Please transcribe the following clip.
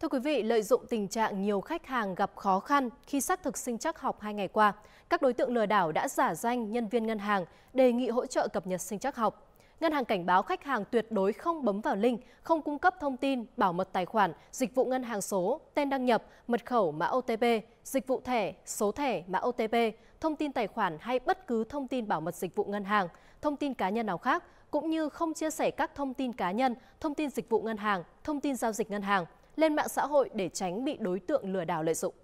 Thưa quý vị, lợi dụng tình trạng nhiều khách hàng gặp khó khăn khi xác thực sinh chắc học hai ngày qua, các đối tượng lừa đảo đã giả danh nhân viên ngân hàng đề nghị hỗ trợ cập nhật sinh chắc học. Ngân hàng cảnh báo khách hàng tuyệt đối không bấm vào link, không cung cấp thông tin, bảo mật tài khoản, dịch vụ ngân hàng số, tên đăng nhập, mật khẩu mã OTP, dịch vụ thẻ, số thẻ mã OTP, thông tin tài khoản hay bất cứ thông tin bảo mật dịch vụ ngân hàng, thông tin cá nhân nào khác, cũng như không chia sẻ các thông tin cá nhân, thông tin dịch vụ ngân hàng, thông tin giao dịch ngân hàng – lên mạng xã hội để tránh bị đối tượng lừa đảo lợi dụng